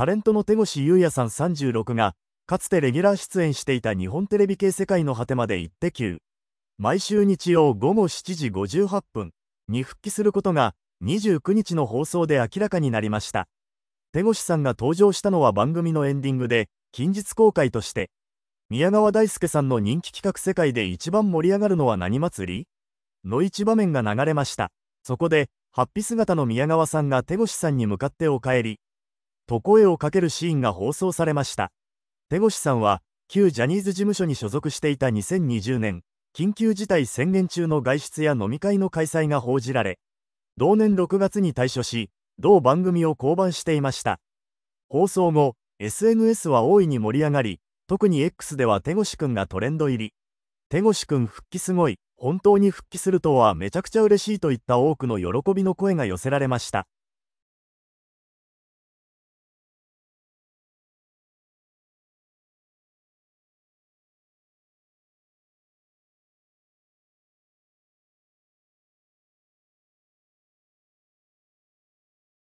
タレントの手越優也さん36が、かつてレギュラー出演していた日本テレビ系世界の果てまで一滴球。毎週日曜午後7時58分に復帰することが29日の放送で明らかになりました。手越さんが登場したのは番組のエンディングで、近日公開として、宮川大輔さんの人気企画世界で一番盛り上がるのは何祭りの一場面が流れました。そこで、ハッピ姿の宮川さんが手越さんに向かってお帰り、と声をかけるシーンが放送されました手越さんは旧ジャニーズ事務所に所属していた2020年緊急事態宣言中の外出や飲み会の開催が報じられ同年6月に退所し同番組を降板していました放送後 SNS は大いに盛り上がり特に X では手越くんがトレンド入り手越くん復帰すごい本当に復帰するとはめちゃくちゃ嬉しいといった多くの喜びの声が寄せられました